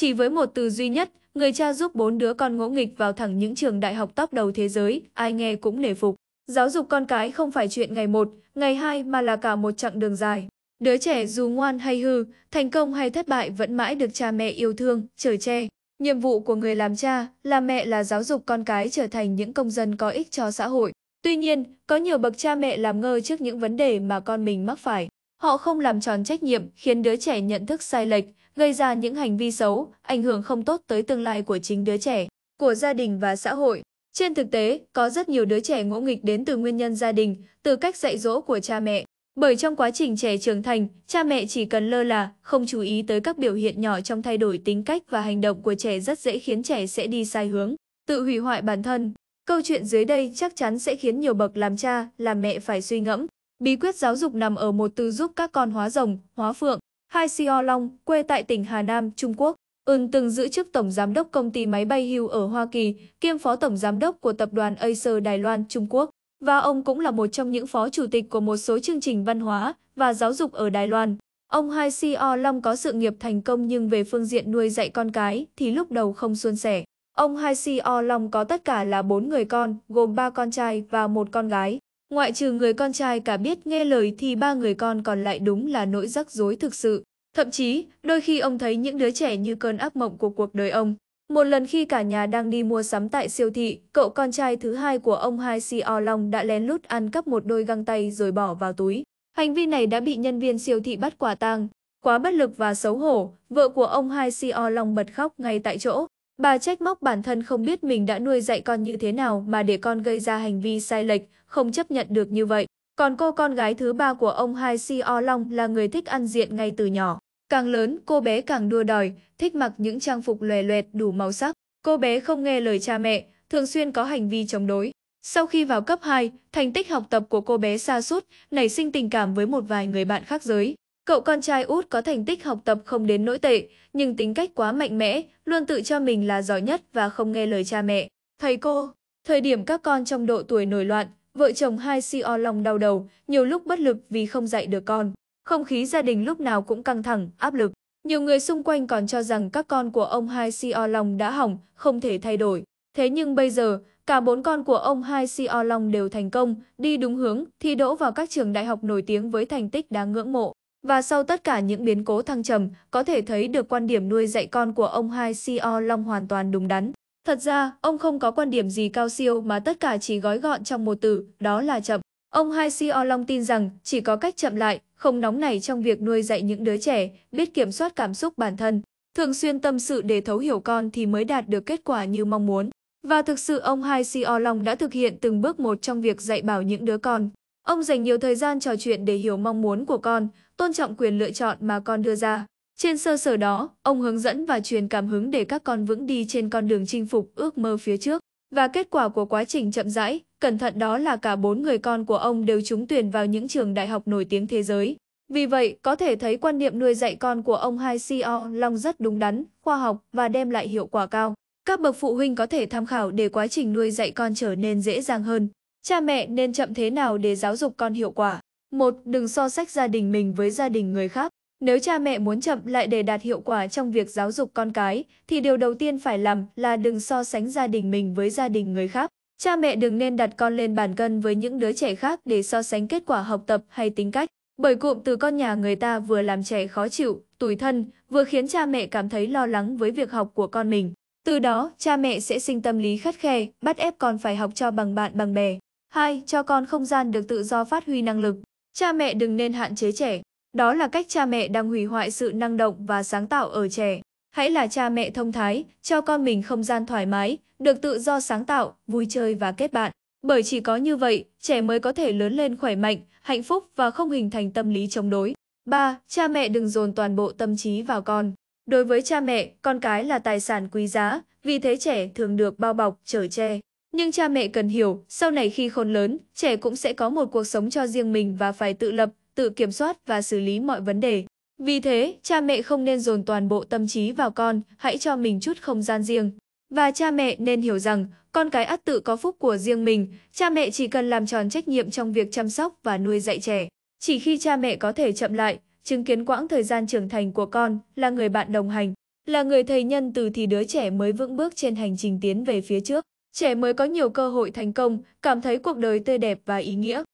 Chỉ với một từ duy nhất, người cha giúp bốn đứa con ngỗ nghịch vào thẳng những trường đại học top đầu thế giới, ai nghe cũng nể phục. Giáo dục con cái không phải chuyện ngày một, ngày hai mà là cả một chặng đường dài. Đứa trẻ dù ngoan hay hư, thành công hay thất bại vẫn mãi được cha mẹ yêu thương, chở che. Nhiệm vụ của người làm cha, làm mẹ là giáo dục con cái trở thành những công dân có ích cho xã hội. Tuy nhiên, có nhiều bậc cha mẹ làm ngơ trước những vấn đề mà con mình mắc phải. Họ không làm tròn trách nhiệm khiến đứa trẻ nhận thức sai lệch, gây ra những hành vi xấu, ảnh hưởng không tốt tới tương lai của chính đứa trẻ, của gia đình và xã hội. Trên thực tế, có rất nhiều đứa trẻ ngỗ nghịch đến từ nguyên nhân gia đình, từ cách dạy dỗ của cha mẹ. Bởi trong quá trình trẻ trưởng thành, cha mẹ chỉ cần lơ là, không chú ý tới các biểu hiện nhỏ trong thay đổi tính cách và hành động của trẻ rất dễ khiến trẻ sẽ đi sai hướng, tự hủy hoại bản thân. Câu chuyện dưới đây chắc chắn sẽ khiến nhiều bậc làm cha, làm mẹ phải suy ngẫm. Bí quyết giáo dục nằm ở một từ giúp các con hóa rồng, hóa phượng, Hai Seo Long, quê tại tỉnh Hà Nam, Trung Quốc, ưng từng giữ chức tổng giám đốc công ty máy bay hưu ở Hoa Kỳ, kiêm phó tổng giám đốc của tập đoàn Acer Đài Loan, Trung Quốc, và ông cũng là một trong những phó chủ tịch của một số chương trình văn hóa và giáo dục ở Đài Loan. Ông Hai Seo Long có sự nghiệp thành công nhưng về phương diện nuôi dạy con cái thì lúc đầu không suôn sẻ. Ông Hai Seo Long có tất cả là bốn người con, gồm ba con trai và một con gái. Ngoại trừ người con trai cả biết nghe lời thì ba người con còn lại đúng là nỗi rắc rối thực sự. Thậm chí, đôi khi ông thấy những đứa trẻ như cơn ác mộng của cuộc đời ông. Một lần khi cả nhà đang đi mua sắm tại siêu thị, cậu con trai thứ hai của ông Hai Si O Long đã lén lút ăn cắp một đôi găng tay rồi bỏ vào túi. Hành vi này đã bị nhân viên siêu thị bắt quả tang. Quá bất lực và xấu hổ, vợ của ông Hai Si O Long bật khóc ngay tại chỗ. Bà trách móc bản thân không biết mình đã nuôi dạy con như thế nào mà để con gây ra hành vi sai lệch, không chấp nhận được như vậy. Còn cô con gái thứ ba của ông Hai Si O Long là người thích ăn diện ngay từ nhỏ. Càng lớn, cô bé càng đua đòi, thích mặc những trang phục lòe loẹt đủ màu sắc. Cô bé không nghe lời cha mẹ, thường xuyên có hành vi chống đối. Sau khi vào cấp 2, thành tích học tập của cô bé sa sút, nảy sinh tình cảm với một vài người bạn khác giới. Cậu con trai út có thành tích học tập không đến nỗi tệ, nhưng tính cách quá mạnh mẽ, luôn tự cho mình là giỏi nhất và không nghe lời cha mẹ. Thầy cô, thời điểm các con trong độ tuổi nổi loạn, vợ chồng hai CO lòng đau đầu, nhiều lúc bất lực vì không dạy được con. Không khí gia đình lúc nào cũng căng thẳng, áp lực. Nhiều người xung quanh còn cho rằng các con của ông hai CO Long đã hỏng, không thể thay đổi. Thế nhưng bây giờ, cả bốn con của ông hai CO Long đều thành công, đi đúng hướng, thi đỗ vào các trường đại học nổi tiếng với thành tích đáng ngưỡng mộ. Và sau tất cả những biến cố thăng trầm, có thể thấy được quan điểm nuôi dạy con của ông Hai CEO Long hoàn toàn đúng đắn. Thật ra, ông không có quan điểm gì cao siêu mà tất cả chỉ gói gọn trong một từ, đó là chậm. Ông Hai CEO Long tin rằng chỉ có cách chậm lại, không nóng nảy trong việc nuôi dạy những đứa trẻ, biết kiểm soát cảm xúc bản thân, thường xuyên tâm sự để thấu hiểu con thì mới đạt được kết quả như mong muốn. Và thực sự ông Hai CEO Long đã thực hiện từng bước một trong việc dạy bảo những đứa con. Ông dành nhiều thời gian trò chuyện để hiểu mong muốn của con, tôn trọng quyền lựa chọn mà con đưa ra. Trên sơ sở đó, ông hướng dẫn và truyền cảm hứng để các con vững đi trên con đường chinh phục ước mơ phía trước. Và kết quả của quá trình chậm rãi, cẩn thận đó là cả bốn người con của ông đều trúng tuyển vào những trường đại học nổi tiếng thế giới. Vì vậy, có thể thấy quan niệm nuôi dạy con của ông Hai CEO Long rất đúng đắn, khoa học và đem lại hiệu quả cao. Các bậc phụ huynh có thể tham khảo để quá trình nuôi dạy con trở nên dễ dàng hơn. Cha mẹ nên chậm thế nào để giáo dục con hiệu quả? Một, Đừng so sách gia đình mình với gia đình người khác. Nếu cha mẹ muốn chậm lại để đạt hiệu quả trong việc giáo dục con cái, thì điều đầu tiên phải làm là đừng so sánh gia đình mình với gia đình người khác. Cha mẹ đừng nên đặt con lên bàn cân với những đứa trẻ khác để so sánh kết quả học tập hay tính cách. Bởi cụm từ con nhà người ta vừa làm trẻ khó chịu, tủi thân, vừa khiến cha mẹ cảm thấy lo lắng với việc học của con mình. Từ đó, cha mẹ sẽ sinh tâm lý khắt khe, bắt ép con phải học cho bằng bạn bằng bè. 2. Cho con không gian được tự do phát huy năng lực. Cha mẹ đừng nên hạn chế trẻ. Đó là cách cha mẹ đang hủy hoại sự năng động và sáng tạo ở trẻ. Hãy là cha mẹ thông thái, cho con mình không gian thoải mái, được tự do sáng tạo, vui chơi và kết bạn. Bởi chỉ có như vậy, trẻ mới có thể lớn lên khỏe mạnh, hạnh phúc và không hình thành tâm lý chống đối. 3. Cha mẹ đừng dồn toàn bộ tâm trí vào con. Đối với cha mẹ, con cái là tài sản quý giá, vì thế trẻ thường được bao bọc, chở che. Nhưng cha mẹ cần hiểu, sau này khi khôn lớn, trẻ cũng sẽ có một cuộc sống cho riêng mình và phải tự lập, tự kiểm soát và xử lý mọi vấn đề. Vì thế, cha mẹ không nên dồn toàn bộ tâm trí vào con, hãy cho mình chút không gian riêng. Và cha mẹ nên hiểu rằng, con cái ắt tự có phúc của riêng mình, cha mẹ chỉ cần làm tròn trách nhiệm trong việc chăm sóc và nuôi dạy trẻ. Chỉ khi cha mẹ có thể chậm lại, chứng kiến quãng thời gian trưởng thành của con, là người bạn đồng hành, là người thầy nhân từ thì đứa trẻ mới vững bước trên hành trình tiến về phía trước. Trẻ mới có nhiều cơ hội thành công, cảm thấy cuộc đời tươi đẹp và ý nghĩa.